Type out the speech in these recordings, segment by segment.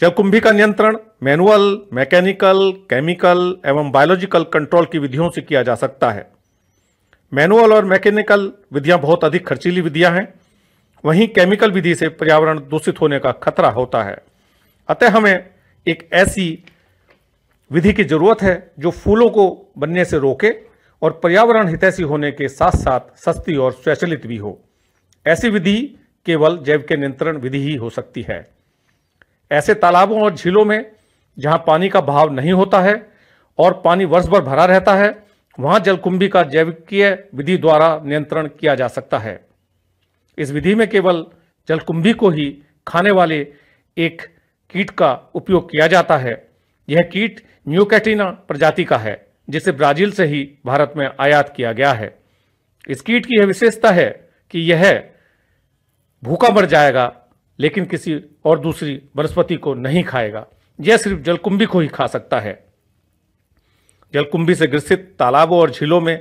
जलकुंभी का नियंत्रण मैनुअल मैकेनिकल केमिकल एवं बायोलॉजिकल कंट्रोल की विधियों से किया जा सकता है मैनुअल और मैकेनिकल विधियां बहुत अधिक खर्चीली विधियां हैं वहीं केमिकल विधि से पर्यावरण दूषित होने का खतरा होता है अतः हमें एक ऐसी विधि की जरूरत है जो फूलों को बनने से रोके और पर्यावरण हितैषी होने के साथ साथ सस्ती और स्वैचलित भी हो ऐसी विधि केवल जैव के नियंत्रण विधि ही हो सकती है ऐसे तालाबों और झीलों में जहां पानी का भाव नहीं होता है और पानी वर्ष भर भरा रहता है वहां जलकुंभी का जैविकीय विधि द्वारा नियंत्रण किया जा सकता है इस विधि में केवल जलकुंभी को ही खाने वाले एक कीट का उपयोग किया जाता है यह कीट न्यूकैटिना प्रजाति का है जिसे ब्राजील से ही भारत में आयात किया गया है इस कीट की यह विशेषता है कि यह भूखा मर जाएगा लेकिन किसी और दूसरी वनस्पति को नहीं खाएगा यह सिर्फ जलकुंभी को ही खा सकता है जलकुंभी से ग्रसित तालाबों और झीलों में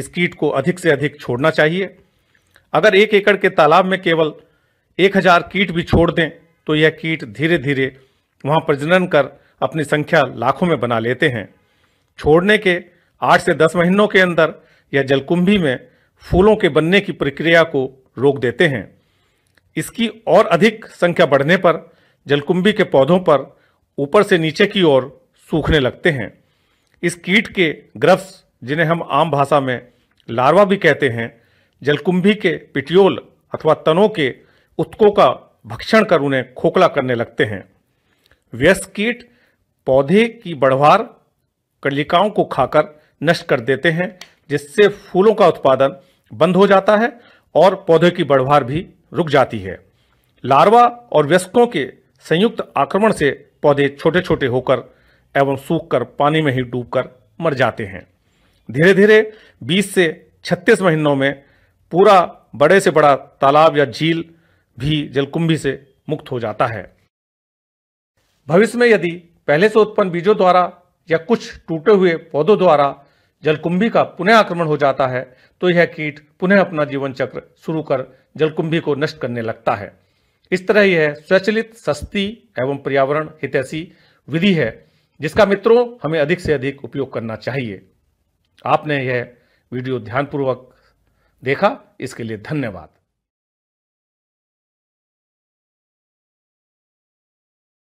इस कीट को अधिक से अधिक छोड़ना चाहिए अगर एक एकड़ के तालाब में केवल एक हजार कीट भी छोड़ दें तो यह कीट धीरे धीरे वहाँ प्रजनन कर अपनी संख्या लाखों में बना लेते हैं छोड़ने के आठ से दस महीनों के अंदर यह जलकुंभी में फूलों के बनने की प्रक्रिया को रोक देते हैं इसकी और अधिक संख्या बढ़ने पर जलकुंभी के पौधों पर ऊपर से नीचे की ओर सूखने लगते हैं इस कीट के ग्रफ्स जिन्हें हम आम भाषा में लार्वा भी कहते हैं जलकुंभी के पिटियोल अथवा तनों के उत्कों का भक्षण कर उन्हें खोखला करने लगते हैं व्यस्त कीट पौधे की बढ़वार कलिकाओं को खाकर नष्ट कर देते हैं जिससे फूलों का उत्पादन बंद हो जाता है और पौधे की बढ़वार भी रुक जाती है लार्वा और व्यस्कों के संयुक्त आक्रमण से पौधे छोटे छोटे होकर एवं सूख कर पानी में ही डूबकर मर जाते हैं धीरे धीरे 20 से 36 महीनों में पूरा बड़े से बड़ा तालाब या झील भी जलकुंभी से मुक्त हो जाता है भविष्य में यदि पहले से उत्पन्न बीजों द्वारा या कुछ टूटे हुए पौधों द्वारा जलकुंभी का पुनः आक्रमण हो जाता है तो यह कीट पुनः अपना जीवन चक्र शुरू कर जलकुंभी को नष्ट करने लगता है इस तरह यह स्वचलित सस्ती एवं पर्यावरण हितैषी विधि है जिसका मित्रों हमें अधिक से अधिक उपयोग करना चाहिए आपने यह वीडियो ध्यानपूर्वक देखा इसके लिए धन्यवाद